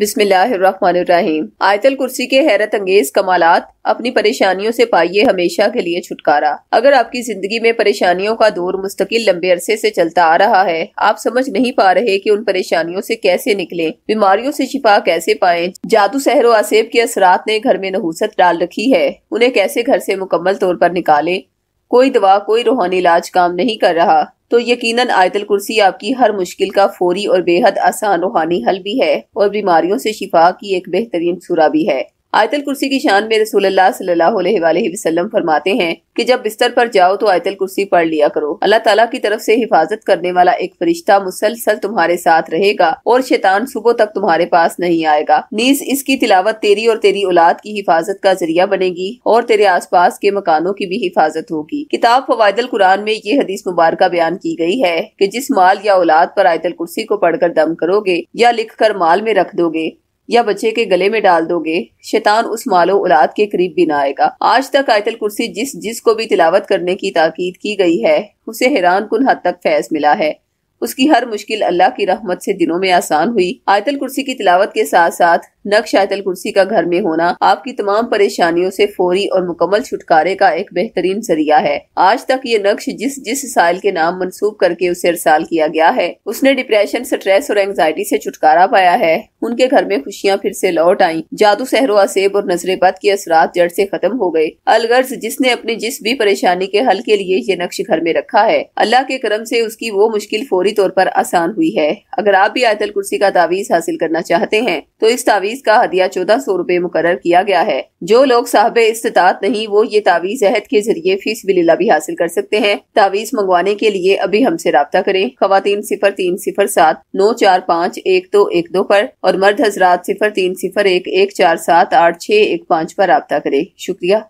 बिस्मिल्लाहिर्रहमानिर्रहीम आयतल कुर्सी के हैरत अंगेज कमालात अपनी परेशानियों से पाइए हमेशा के लिए छुटकारा अगर आपकी जिंदगी में परेशानियों का दौर मुस्तकिल लंबे अरसे से चलता आ रहा है आप समझ नहीं पा रहे कि उन परेशानियों से कैसे निकलें बीमारियों से शिफा कैसे पाएं जादू सहरो आसेब के असरात ने घर में नहूसत डाल रखी है उन्हें कैसे घर से मुकम्मल तौर पर निकालें कोई दवा कोई रूहानी इलाज काम नहीं कर रहा तो यकीनन आयतल कुर्सी आपकी हर मुश्किल का फौरी और बेहद आसान रूहानी हल भी है और बीमारियों से शिफा की एक बेहतरीन सुरा भी है आयतल कुर्सी की शान में रसूलुल्लाह फरमाते हैं कि जब बिस्तर पर जाओ तो आयतल कुर्सी पढ़ लिया करो अल्लाह ताला की तरफ से हिफाजत करने वाला एक फरिश्ता मुसलसल तुम्हारे साथ रहेगा और शैतान सुबह तक तुम्हारे पास नहीं आएगा नीज इसकी तिलावत तेरी और तेरी औलाद की हिफाजत का जरिया बनेगी और तेरे आस के मकानों की भी हिफाजत होगी किताब फवादल कुरान में ये हदीस मुबारक बयान की गयी है की जिस माल या औलाद पर आयतल कुर्सी को पढ़कर दम करोगे या लिख कर माल में रख दोगे या बच्चे के गले में डाल दोगे शैतान उस मालो औलाद के करीब भी ना आएगा आज तक आयतल कुर्सी जिस जिस को भी तिलावत करने की ताकीद की गई है उसे हैरान कन हद तक फैज मिला है उसकी हर मुश्किल अल्लाह की रहमत से दिनों में आसान हुई आयतल कुर्सी की तिलावत के साथ साथ नक्श आयतल कुर्सी का घर में होना आपकी तमाम परेशानियों से फौरी और मुकम्मल छुटकारे का एक बेहतरीन जरिया है आज तक ये नक्श जिस जिस साइल के नाम मनसूब करके उसे अरसाल किया गया है उसने डिप्रेशन स्ट्रेस और एंगजाइटी से छुटकारा पाया है उनके घर में खुशियाँ फिर से लौट आई जादू सहरो असेब और नजरेबद के असरा जड़ से खत्म हो गए अलगर्ज जिसने अपनी जिस भी परेशानी के हल के लिए ये नक्श घर में रखा है अल्लाह के करम से उसकी वो मुश्किल फौरी फौरी तौर पर आसान हुई है अगर आप भी आयतल कुर्सी का तावीज़ हासिल करना चाहते हैं तो इस तावीज़ का हदिया चौदह सौ रूपए मुकर किया गया है जो लोग साहब इस्तात नहीं वो ये तावीज़ अहद के जरिए फीस विलीला भी हासिल कर सकते हैं तावीज़ मंगवाने के लिए अभी हमसे रबता करें खातन सिफर तीन सिफर सात नौ चार पाँच एक दो एक दो पर और मर्द हजरात सिफर तीन सिफर एक एक चार सात आठ छः एक पाँच पर रबता करें शुक्रिया